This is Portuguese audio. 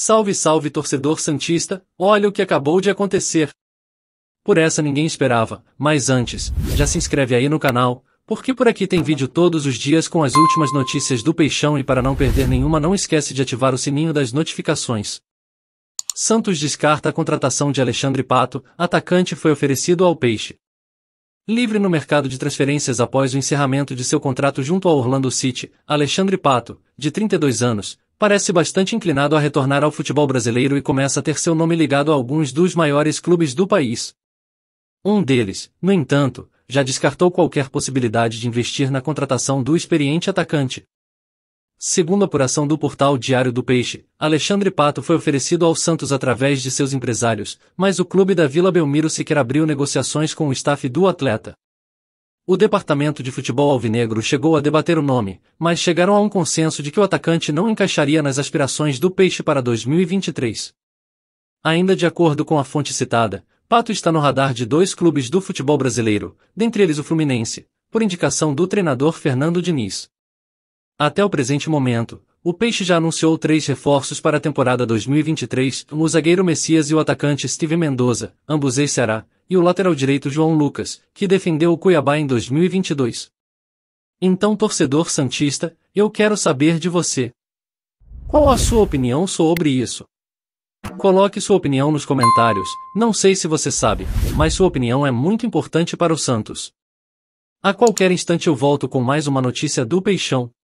Salve, salve, torcedor Santista, olha o que acabou de acontecer. Por essa ninguém esperava, mas antes, já se inscreve aí no canal, porque por aqui tem vídeo todos os dias com as últimas notícias do Peixão e para não perder nenhuma não esquece de ativar o sininho das notificações. Santos descarta a contratação de Alexandre Pato, atacante foi oferecido ao Peixe. Livre no mercado de transferências após o encerramento de seu contrato junto ao Orlando City, Alexandre Pato, de 32 anos, parece bastante inclinado a retornar ao futebol brasileiro e começa a ter seu nome ligado a alguns dos maiores clubes do país. Um deles, no entanto, já descartou qualquer possibilidade de investir na contratação do experiente atacante. Segundo a apuração do portal Diário do Peixe, Alexandre Pato foi oferecido ao Santos através de seus empresários, mas o clube da Vila Belmiro sequer abriu negociações com o staff do atleta. O departamento de futebol alvinegro chegou a debater o nome, mas chegaram a um consenso de que o atacante não encaixaria nas aspirações do Peixe para 2023. Ainda de acordo com a fonte citada, Pato está no radar de dois clubes do futebol brasileiro, dentre eles o Fluminense, por indicação do treinador Fernando Diniz. Até o presente momento, o Peixe já anunciou três reforços para a temporada 2023, o zagueiro Messias e o atacante Steve Mendoza, ambos ex-Ceará, e o lateral direito João Lucas, que defendeu o Cuiabá em 2022. Então, torcedor Santista, eu quero saber de você. Qual a sua opinião sobre isso? Coloque sua opinião nos comentários, não sei se você sabe, mas sua opinião é muito importante para o Santos. A qualquer instante eu volto com mais uma notícia do Peixão.